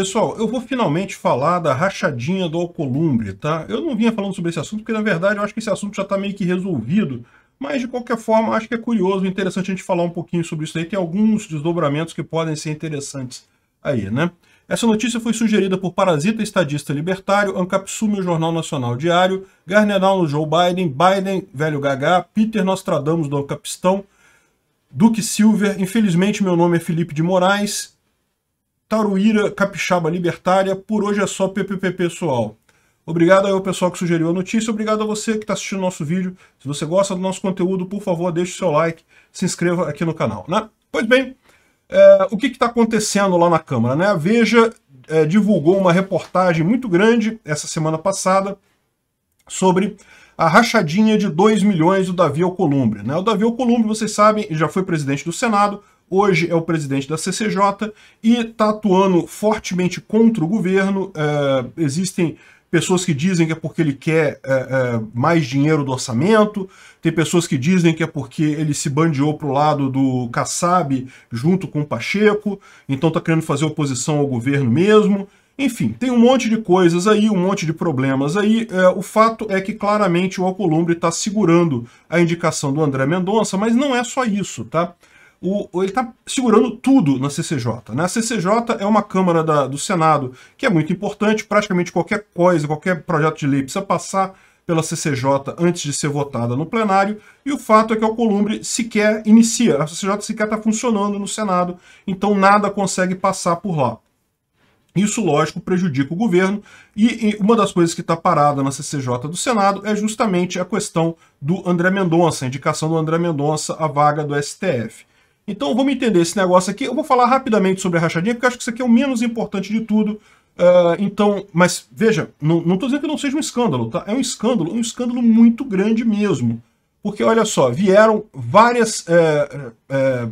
Pessoal, eu vou finalmente falar da rachadinha do Alcolumbre, tá? Eu não vinha falando sobre esse assunto, porque na verdade eu acho que esse assunto já está meio que resolvido, mas de qualquer forma acho que é curioso, interessante a gente falar um pouquinho sobre isso aí, tem alguns desdobramentos que podem ser interessantes aí, né? Essa notícia foi sugerida por Parasita Estadista Libertário, Ancapsume o Jornal Nacional Diário, Garnenal no Joe Biden, Biden, Velho Gagá, Peter Nostradamus do Ancapistão, Duque Silver, infelizmente meu nome é Felipe de Moraes, Taruíra Capixaba Libertária. Por hoje é só PPP, pessoal. Obrigado ao pessoal que sugeriu a notícia, obrigado a você que está assistindo o nosso vídeo. Se você gosta do nosso conteúdo, por favor, deixe o seu like, se inscreva aqui no canal. Né? Pois bem, é, o que está acontecendo lá na Câmara? Né? A Veja é, divulgou uma reportagem muito grande essa semana passada sobre a rachadinha de 2 milhões do Davi Alcolumbre. Né? O Davi Alcolumbre, vocês sabem, já foi presidente do Senado, hoje é o presidente da CCJ e está atuando fortemente contra o governo. É, existem pessoas que dizem que é porque ele quer é, é, mais dinheiro do orçamento, tem pessoas que dizem que é porque ele se bandeou para o lado do Kassab junto com o Pacheco, então está querendo fazer oposição ao governo mesmo. Enfim, tem um monte de coisas aí, um monte de problemas aí. É, o fato é que claramente o Alcolumbre está segurando a indicação do André Mendonça, mas não é só isso, tá? o, ele está segurando tudo na CCJ. Né? A CCJ é uma Câmara da, do Senado que é muito importante, praticamente qualquer coisa, qualquer projeto de lei precisa passar pela CCJ antes de ser votada no plenário, e o fato é que o Columbre sequer inicia, a CCJ sequer está funcionando no Senado, então nada consegue passar por lá. Isso, lógico, prejudica o governo, e, e uma das coisas que está parada na CCJ do Senado é justamente a questão do André Mendonça, a indicação do André Mendonça à vaga do STF. Então vamos entender esse negócio aqui. Eu vou falar rapidamente sobre a rachadinha, porque acho que isso aqui é o menos importante de tudo. Uh, então, mas veja, não estou dizendo que não seja um escândalo, tá? É um escândalo, um escândalo muito grande mesmo. Porque, olha só, vieram várias é, é,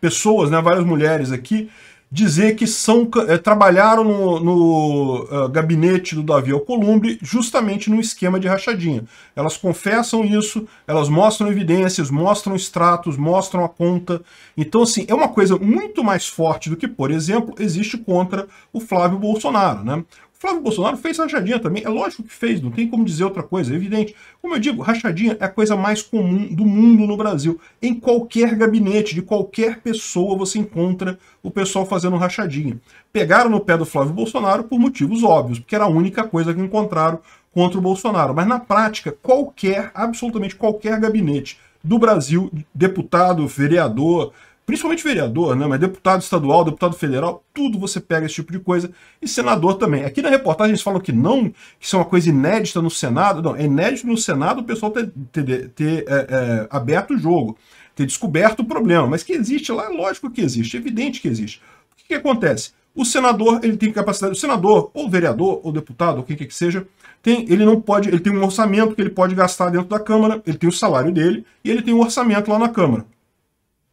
pessoas, né, várias mulheres aqui, dizer que são, é, trabalharam no, no uh, gabinete do Davi Alcolumbre justamente no esquema de rachadinha. Elas confessam isso, elas mostram evidências, mostram extratos, mostram a conta. Então, assim, é uma coisa muito mais forte do que, por exemplo, existe contra o Flávio Bolsonaro. Né? Flávio Bolsonaro fez rachadinha também. É lógico que fez, não tem como dizer outra coisa, é evidente. Como eu digo, rachadinha é a coisa mais comum do mundo no Brasil. Em qualquer gabinete, de qualquer pessoa, você encontra o pessoal fazendo rachadinha. Pegaram no pé do Flávio Bolsonaro por motivos óbvios, porque era a única coisa que encontraram contra o Bolsonaro. Mas na prática, qualquer, absolutamente qualquer gabinete do Brasil, deputado, vereador, principalmente vereador, né, mas deputado estadual, deputado federal, tudo você pega esse tipo de coisa, e senador também. Aqui na reportagem eles falam que não, que isso é uma coisa inédita no Senado, não, é inédito no Senado o pessoal ter, ter, ter é, é, aberto o jogo, ter descoberto o problema, mas que existe lá, é lógico que existe, evidente que existe. O que, que acontece? O senador, ele tem capacidade, o senador, ou vereador, ou deputado, ou quem quer que seja, tem, ele não pode, ele tem um orçamento que ele pode gastar dentro da Câmara, ele tem o salário dele e ele tem um orçamento lá na Câmara.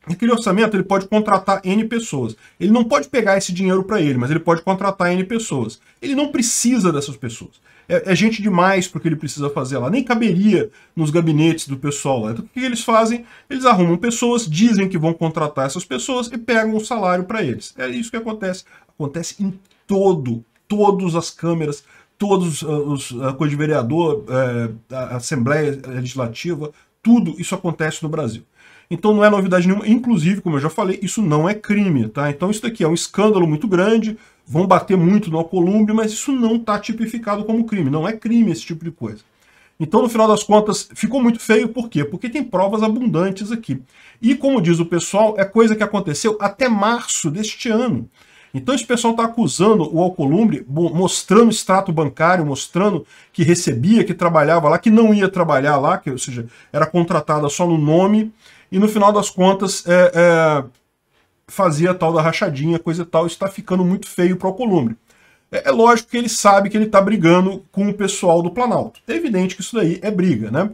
Aquele orçamento ele pode contratar N pessoas. Ele não pode pegar esse dinheiro para ele, mas ele pode contratar N pessoas. Ele não precisa dessas pessoas. É, é gente demais para o que ele precisa fazer lá. Nem caberia nos gabinetes do pessoal lá. Então o que eles fazem? Eles arrumam pessoas, dizem que vão contratar essas pessoas e pegam o um salário para eles. É isso que acontece. Acontece em todo, todas as câmeras, todos os a ah, ah, coisa de vereador, eh, a Assembleia Legislativa, tudo isso acontece no Brasil. Então não é novidade nenhuma. Inclusive, como eu já falei, isso não é crime, tá? Então isso daqui é um escândalo muito grande, vão bater muito no Alcolumbre, mas isso não está tipificado como crime. Não é crime esse tipo de coisa. Então, no final das contas, ficou muito feio, por quê? Porque tem provas abundantes aqui. E, como diz o pessoal, é coisa que aconteceu até março deste ano. Então, esse pessoal está acusando o Alcolumbre, mostrando extrato bancário, mostrando que recebia, que trabalhava lá, que não ia trabalhar lá, que, ou seja, era contratada só no nome e no final das contas é, é, fazia tal da rachadinha, coisa e tal, está ficando muito feio para o Columbre. É, é, lógico que ele sabe que ele está brigando com o pessoal do Planalto. É evidente que isso daí é briga, né?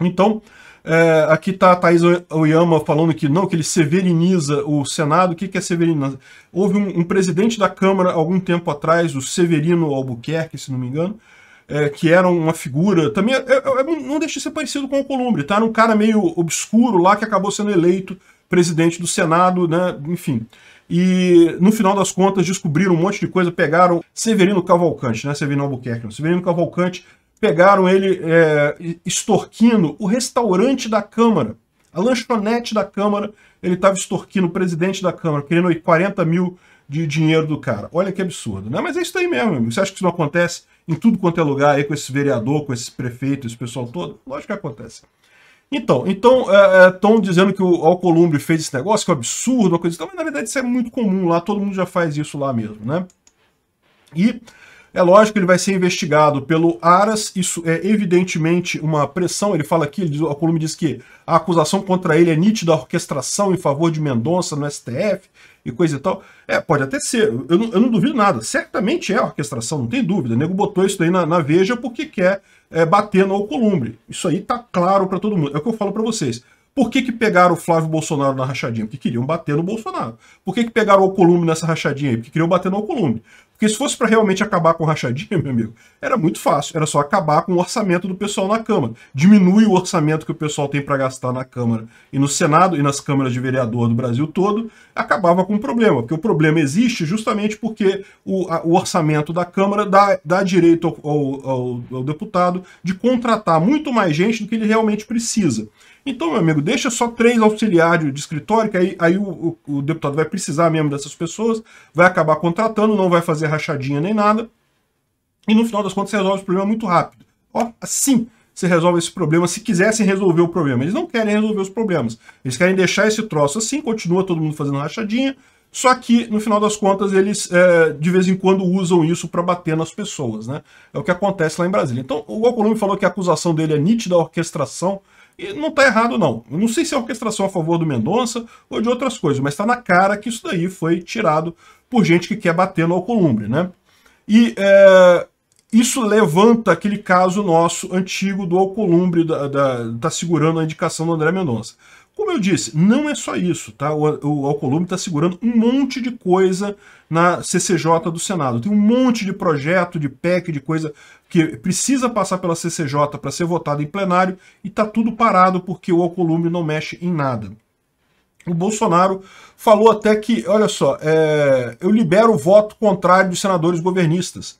Então, é, aqui está a Thais Oyama falando que não, que ele severiniza o Senado. O que, que é severiniza? Houve um, um presidente da Câmara, algum tempo atrás, o Severino Albuquerque, se não me engano, é, que era uma figura. Também é, é, é, não deixa de ser parecido com o Columbre, tá? Era um cara meio obscuro lá que acabou sendo eleito presidente do Senado, né? Enfim. E no final das contas descobriram um monte de coisa, pegaram Severino Cavalcante, né? Severino Albuquerque, não. Severino Cavalcante, pegaram ele é, extorquindo o restaurante da Câmara, a lanchonete da Câmara. Ele estava extorquindo o presidente da Câmara, querendo 40 mil de dinheiro do cara. Olha que absurdo, né? Mas é isso aí mesmo, amigo. Você acha que isso não acontece em tudo quanto é lugar aí com esse vereador, com esse prefeito, esse pessoal todo? Lógico que acontece. Então, então estão é, é dizendo que o Alcolumbre fez esse negócio, que é um absurdo, uma coisa então, mas na verdade isso é muito comum lá, todo mundo já faz isso lá mesmo, né? E é lógico que ele vai ser investigado pelo Aras, isso é evidentemente uma pressão. Ele fala aqui, ele diz, a coluna diz que a acusação contra ele é nítida orquestração em favor de Mendonça no STF e coisa e tal. É, pode até ser, eu não, eu não duvido nada. Certamente é orquestração, não tem dúvida. O nego botou isso daí na, na Veja porque quer é, bater no Alcolumbre. Isso aí tá claro para todo mundo. É o que eu falo para vocês. Por que, que pegaram o Flávio Bolsonaro na rachadinha? Porque queriam bater no Bolsonaro. Por que, que pegaram o Alcolumbre nessa rachadinha? Porque queriam bater no Alcolumbre. Porque se fosse para realmente acabar com rachadinha, meu amigo, era muito fácil. Era só acabar com o orçamento do pessoal na Câmara. Diminui o orçamento que o pessoal tem para gastar na Câmara e no Senado e nas câmaras de vereador do Brasil todo. Acabava com o problema. Porque o problema existe justamente porque o, a, o orçamento da Câmara dá, dá direito ao, ao, ao, ao deputado de contratar muito mais gente do que ele realmente precisa. Então, meu amigo, deixa só três auxiliares de escritório, que aí, aí o, o, o deputado vai precisar mesmo dessas pessoas, vai acabar contratando, não vai fazer rachadinha nem nada. E no final das contas, você resolve o problema muito rápido. Ó, assim você resolve esse problema se quisessem resolver o problema. Eles não querem resolver os problemas. Eles querem deixar esse troço assim, continua todo mundo fazendo rachadinha, só que, no final das contas, eles é, de vez em quando usam isso para bater nas pessoas. Né? É o que acontece lá em Brasília. Então, o Alcolumbre falou que a acusação dele é nítida orquestração e não está errado, não. Eu não sei se é orquestração a favor do Mendonça ou de outras coisas, mas está na cara que isso daí foi tirado por gente que quer bater no Alcolumbre, né? E é, isso levanta aquele caso nosso antigo do Alcolumbre da, da, da tá segurando a indicação do André Mendonça. Como eu disse, não é só isso, tá? O, o Alcolumbre está segurando um monte de coisa na CCJ do Senado. Tem um monte de projeto, de PEC, de coisa que precisa passar pela CCJ para ser votado em plenário e está tudo parado porque o Alcolumbre não mexe em nada. O Bolsonaro falou até que, olha só, é, eu libero o voto contrário dos senadores governistas.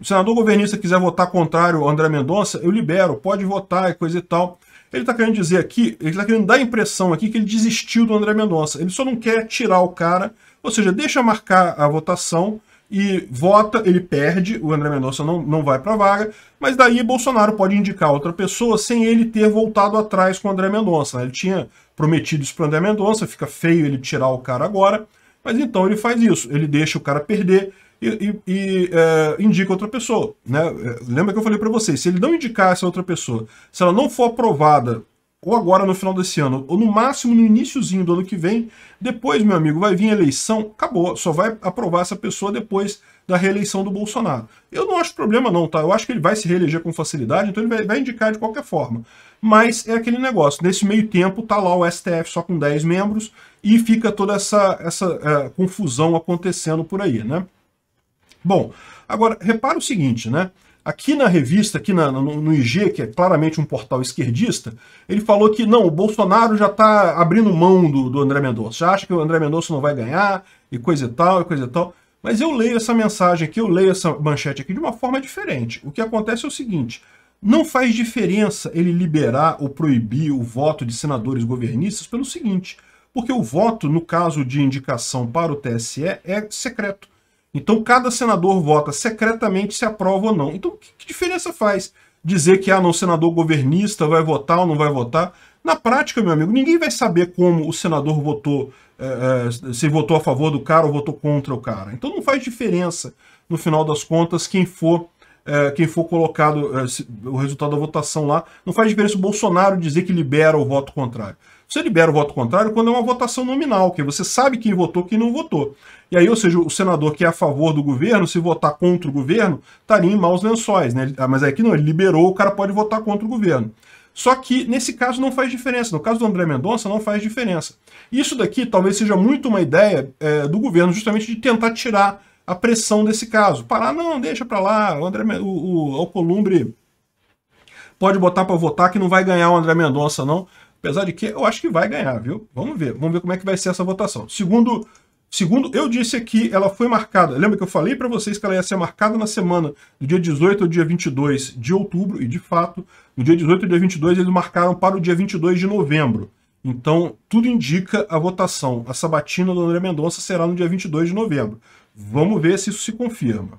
O senador governista quiser votar contrário ao André Mendonça, eu libero, pode votar e é coisa e tal. Ele está querendo dizer aqui, ele está querendo dar a impressão aqui que ele desistiu do André Mendonça. Ele só não quer tirar o cara, ou seja, deixa marcar a votação e vota, ele perde, o André Mendonça não, não vai para a vaga, mas daí Bolsonaro pode indicar outra pessoa sem ele ter voltado atrás com o André Mendonça. Né? Ele tinha prometido isso para André Mendonça, fica feio ele tirar o cara agora, mas então ele faz isso, ele deixa o cara perder e, e, e é, indica outra pessoa. Né? Eh, lembra que eu falei para vocês, se ele não indicar essa outra pessoa, se ela não for aprovada ou agora no final desse ano, ou no máximo no iníciozinho do ano que vem, depois, meu amigo, vai vir eleição, acabou, só vai aprovar essa pessoa depois da reeleição do Bolsonaro. Eu não acho problema não, tá? Eu acho que ele vai se reeleger com facilidade, então ele vai, vai indicar de qualquer forma. Mas é aquele negócio, nesse meio tempo tá lá o STF só com 10 membros e fica toda essa, essa é, confusão acontecendo por aí, né? Bom, agora, repara o seguinte, né? Aqui na revista, aqui na, no, no, IG, que é claramente um portal esquerdista, ele falou que não, o Bolsonaro já está abrindo mão do, do André Mendonça. Já acha que o André Mendonça não vai ganhar, e coisa e tal, e coisa e tal. Mas eu leio essa mensagem aqui, eu leio essa manchete aqui de uma forma diferente. O que acontece é o seguinte: não faz diferença ele liberar ou proibir o voto de senadores governistas pelo seguinte, porque o voto, no caso de indicação para o TSE, é secreto. Então cada senador vota secretamente se aprova ou não. Então que, que diferença faz dizer que ah, não, o senador governista vai votar ou não vai votar? Na prática, meu amigo, ninguém vai saber como o senador votou, eh, eh, se votou a favor do cara ou votou contra o cara. Então não faz diferença, no final das contas, quem for eh, quem for colocado o resultado da votação lá. Não faz diferença o Bolsonaro dizer que libera o voto contrário. Você libera o voto contrário quando é uma votação nominal, que você sabe quem votou, quem não votou. E aí, ou seja, o senador que é a favor do governo, se votar contra o governo, estaria em maus lençóis, né? Ah, mas aqui é não, ele liberou, o cara pode votar contra o governo. Só que nesse caso não faz diferença. No caso do André Mendonça, não faz diferença. Isso daqui talvez seja muito uma ideia é, do governo, justamente de tentar tirar a pressão desse caso. Parar, não, deixa para lá, o, André, o, o Alcolumbre pode botar para votar que não vai ganhar o André Mendonça, não. Apesar de que eu acho que vai ganhar, viu? Vamos ver. Vamos ver como é que vai ser essa votação. Segundo, segundo eu disse aqui, ela foi marcada. Lembra que eu falei para vocês que ela ia ser marcada na semana do dia 18 ao dia 22 de outubro, e de fato, no dia 18 e dia 22 eles marcaram para o dia 22 de novembro. Então, tudo indica a votação. A sabatina do André Mendonça será no dia 22 de novembro. Vamos ver se isso se confirma.